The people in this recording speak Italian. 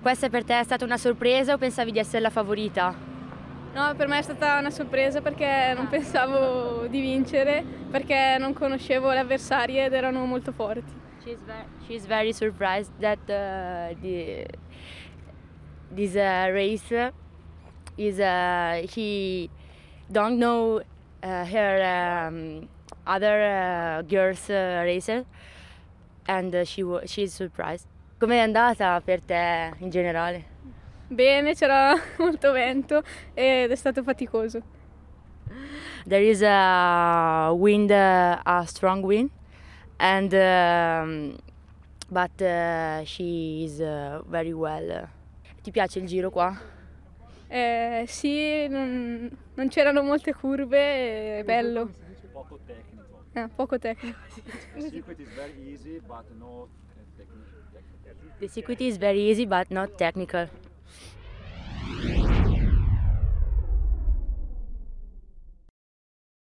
Questa per te è stata una sorpresa o pensavi di essere la favorita? No, per me è stata una sorpresa perché non ah. pensavo di vincere, perché non conoscevo le avversarie ed erano molto forti. She's very, she's very surprised that uh, the, this uh, race is uh, he don't know uh, her um, other uh, girls uh, racer and uh, she she's surprised. Com'è andata per te in generale? Bene, c'era molto vento ed è stato faticoso. There is a wind, a strong wind, and um, but uh, she is uh, very well. Ti piace il giro qua? Eh, sì, non, non c'erano molte curve, è bello. Poco tecnico. Eh, poco tecnico. The circuit is very easy, but no The security is very easy but not technical.